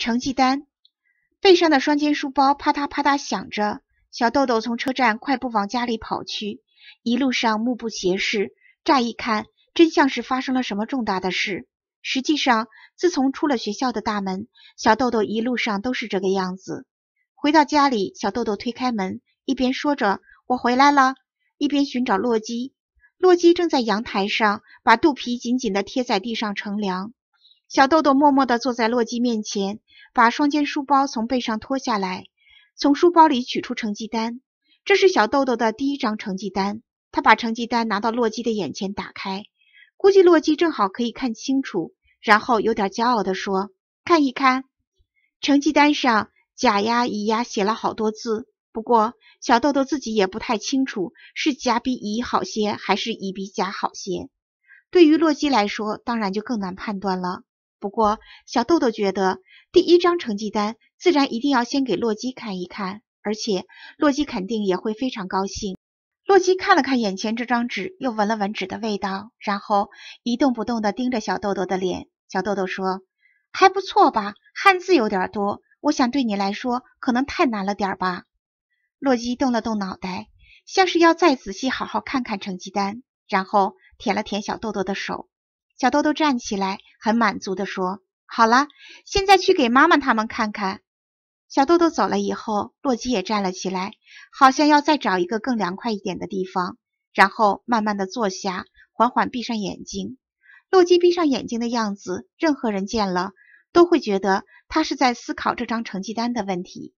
成绩单，背上的双肩书包啪嗒啪嗒响着，小豆豆从车站快步往家里跑去，一路上目不斜视。乍一看，真像是发生了什么重大的事。实际上，自从出了学校的大门，小豆豆一路上都是这个样子。回到家里，小豆豆推开门，一边说着“我回来了”，一边寻找洛基。洛基正在阳台上把肚皮紧紧的贴在地上乘凉。小豆豆默默地坐在洛基面前。把双肩书包从背上脱下来，从书包里取出成绩单。这是小豆豆的第一张成绩单。他把成绩单拿到洛基的眼前打开，估计洛基正好可以看清楚。然后有点骄傲地说：“看一看，成绩单上甲呀乙呀写了好多字。不过小豆豆自己也不太清楚是甲比乙好些，还是乙比甲好些。对于洛基来说，当然就更难判断了。”不过，小豆豆觉得第一张成绩单自然一定要先给洛基看一看，而且洛基肯定也会非常高兴。洛基看了看眼前这张纸，又闻了闻纸的味道，然后一动不动地盯着小豆豆的脸。小豆豆说：“还不错吧？汉字有点多，我想对你来说可能太难了点吧。”洛基动了动脑袋，像是要再仔细好好看看成绩单，然后舔了舔小豆豆的手。小豆豆站起来，很满足地说：“好了，现在去给妈妈他们看看。”小豆豆走了以后，洛基也站了起来，好像要再找一个更凉快一点的地方，然后慢慢地坐下，缓缓闭上眼睛。洛基闭上眼睛的样子，任何人见了都会觉得他是在思考这张成绩单的问题。